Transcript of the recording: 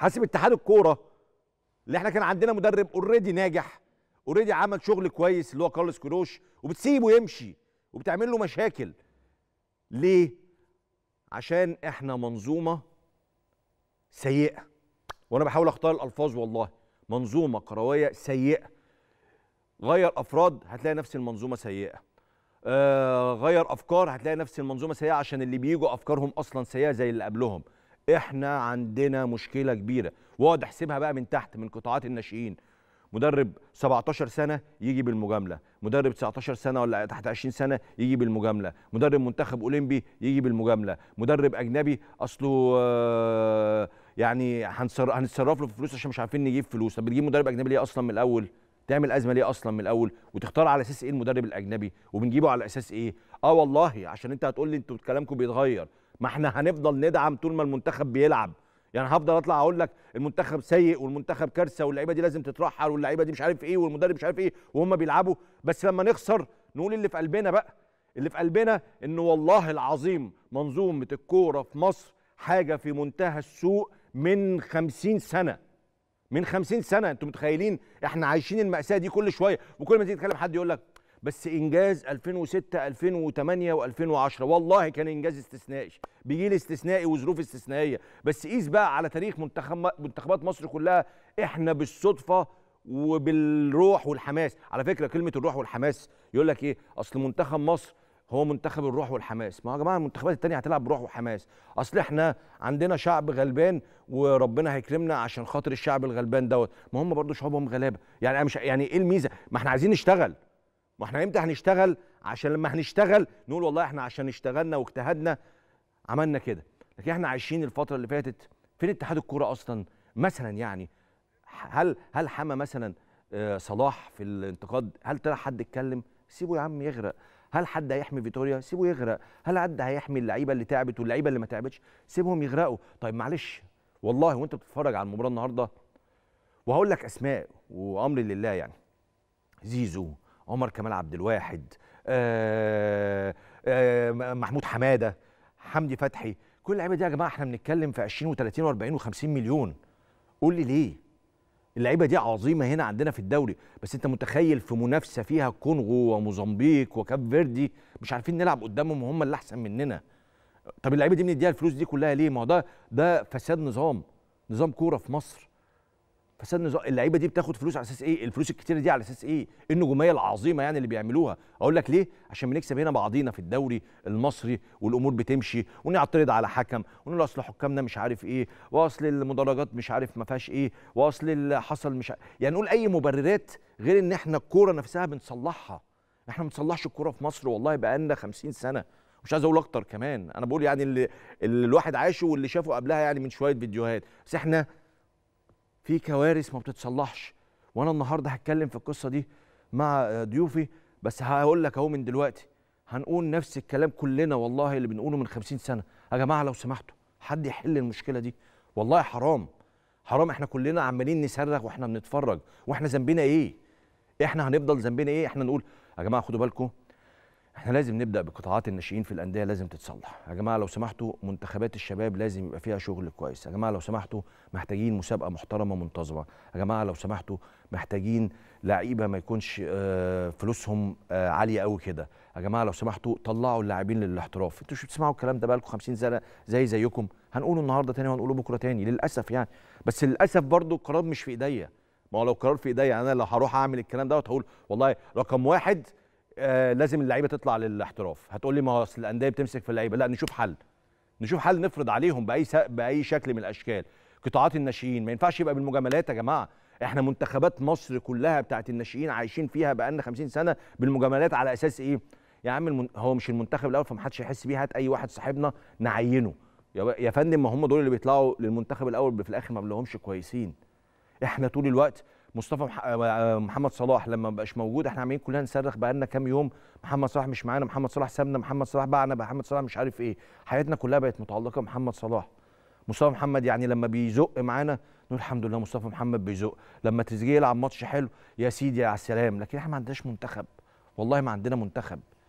حاسب اتحاد الكوره اللي احنا كان عندنا مدرب اوريدي ناجح اوريدي عمل شغل كويس اللي هو كارلوس كروش وبتسيبه يمشي وبتعمل له مشاكل ليه عشان احنا منظومه سيئه وانا بحاول اختار الالفاظ والله منظومه كرويه سيئه غير افراد هتلاقي نفس المنظومه سيئه آه غير افكار هتلاقي نفس المنظومه سيئه عشان اللي بيجوا افكارهم اصلا سيئه زي اللي قبلهم احنا عندنا مشكله كبيره واقعد احسبها بقى من تحت من قطاعات الناشئين مدرب 17 سنه يجي بالمجامله مدرب 19 سنه ولا تحت 20 سنه يجي بالمجامله مدرب منتخب اولمبي يجي بالمجامله مدرب اجنبي اصله آه، يعني هنتصرف له في فلوس عشان مش عارفين نجيب فلوس طب بتجيب مدرب اجنبي ليه اصلا من الاول تعمل ازمه ليه اصلا من الاول وتختار على اساس ايه المدرب الاجنبي وبنجيبه على اساس ايه اه والله عشان انت هتقول لي انتوا كلامكم بيتغير ما احنا هنفضل ندعم طول ما المنتخب بيلعب يعني هفضل اطلع اقول لك المنتخب سيء والمنتخب كارثه واللعيبه دي لازم تترحل واللعيبه دي مش عارف ايه والمدرب مش عارف ايه وهم بيلعبوا بس لما نخسر نقول اللي في قلبنا بقى اللي في قلبنا ان والله العظيم منظومه الكوره في مصر حاجه في منتهى السوء من 50 سنه من 50 سنه انتوا متخيلين احنا عايشين الماساه دي كل شويه وكل ما تيجي تتكلم حد يقول لك بس انجاز 2006 2008 و2010 والله كان انجاز استثنائي بجيل استثنائي وظروف استثنائيه بس قيس بقى على تاريخ منتخب منتخبات مصر كلها احنا بالصدفه وبالروح والحماس على فكره كلمه الروح والحماس يقول لك ايه اصل منتخب مصر هو منتخب الروح والحماس ما يا جماعه المنتخبات التانية هتلعب بروح وحماس اصل احنا عندنا شعب غلبان وربنا هيكرمنا عشان خاطر الشعب الغلبان دوت ما هم برضه شعوبهم غلابه يعني مش يعني ايه الميزه ما احنا عايزين نشتغل ما احنا امتى هنشتغل عشان لما هنشتغل نقول والله احنا عشان اشتغلنا واجتهدنا عملنا كده لكن احنا عايشين الفتره اللي فاتت فين اتحاد الكوره اصلا مثلا يعني هل هل حمى مثلا آه، صلاح في الانتقاد هل ترى حد اتكلم سيبه يا عم يغرق هل حد هيحمي فيتوريا سيبه يغرق هل حد هيحمي اللعيبه اللي تعبت واللعيبه اللي ما تعبتش سيبهم يغرقوا طيب معلش والله وانت بتتفرج على المباراه النهارده وهقول لك اسماء وامر لله يعني زيزو عمر كمال عبد الواحد آآ آه، آآ آه، محمود حماده حمدي فتحي كل اللعيبه دي يا جماعه احنا بنتكلم في 20 و30 و40 و50 مليون قول لي ليه اللعيبه دي عظيمه هنا عندنا في الدوري بس انت متخيل في منافسه فيها كونغو وموزمبيق وكاب فيردي مش عارفين نلعب قدامهم هم اللي احسن مننا طب اللعيبه دي بنديها الفلوس دي كلها ليه ما هو ده ده فساد نظام نظام كوره في مصر فساد نظام اللعيبه دي بتاخد فلوس على اساس ايه الفلوس الكتيره دي على اساس ايه النجوميه العظيمه يعني اللي بيعملوها اقول لك ليه عشان بنكسب هنا بعضينا في الدوري المصري والامور بتمشي ونعترض على حكم ونقول اصل حكامنا مش عارف ايه واصل المدرجات مش عارف ما فيهاش ايه واصل اللي حصل مش عارف. يعني نقول اي مبررات غير ان احنا الكوره نفسها بنصلحها احنا ما بنصلحش الكوره في مصر والله بقى لنا 50 سنه مش عايز اقول اكتر كمان انا بقول يعني اللي, اللي الواحد عاشه واللي شافه قبلها يعني من شويه فيديوهات بس احنا في كوارث ما بتتصلحش وانا النهارده هتكلم في القصه دي مع ضيوفي بس هقول لك اهو من دلوقتي هنقول نفس الكلام كلنا والله اللي بنقوله من 50 سنه يا جماعه لو سمحتوا حد يحل المشكله دي والله حرام حرام احنا كلنا عمالين نصرخ واحنا بنتفرج واحنا ذنبنا ايه احنا هنفضل ذنبنا ايه احنا نقول يا جماعه خدوا بالكم احنا لازم نبدا بقطاعات الناشئين في الانديه لازم تتصلح يا جماعه لو سمحتوا منتخبات الشباب لازم يبقى فيها شغل كويس يا جماعه لو سمحتوا محتاجين مسابقه محترمه منتظمه يا جماعه لو سمحتوا محتاجين لعيبه ما يكونش آه، فلوسهم آه، عاليه قوي كده يا جماعه لو سمحتوا طلعوا اللاعبين للاحتراف انتوا مش بتسمعوا الكلام ده بقالكم 50 سنه زي زيكم هنقوله النهارده تاني وهنقوله بكره تاني للاسف يعني بس للاسف برضو القرار مش في ايديا ما هو لو قرار في ايديا انا لو هروح اعمل الكلام دوت هقول والله رقم واحد آه لازم اللعيبه تطلع للاحتراف هتقول لي ما هو اصل الانديه بتمسك في اللعيبه لا نشوف حل نشوف حل نفرض عليهم باي باي شكل من الاشكال قطاعات الناشئين ما ينفعش يبقى بالمجاملات يا جماعه احنا منتخبات مصر كلها بتاعت الناشئين عايشين فيها بقالنا 50 سنه بالمجاملات على اساس ايه يا عم المن... هو مش المنتخب الاول فمحدش يحس بيه هات اي واحد صاحبنا نعينه يا فندم ما هم دول اللي بيطلعوا للمنتخب الاول في الاخر ما بنلاقيهمش كويسين احنا طول الوقت مصطفى آه، آه، محمد صلاح لما بقاش موجود احنا عمالين كلنا نصرخ بقالنا كام يوم محمد صلاح مش معانا محمد صلاح سابنا محمد صلاح بعنا محمد صلاح مش عارف ايه حياتنا كلها بقت متعلقه بمحمد صلاح مصطفى محمد يعني لما بيزق معانا نقول الحمد لله مصطفى محمد بيزق لما تريزيجيه يلعب ماتش حلو يا سيدي على السلام لكن احنا ما عندناش منتخب والله ما عندنا منتخب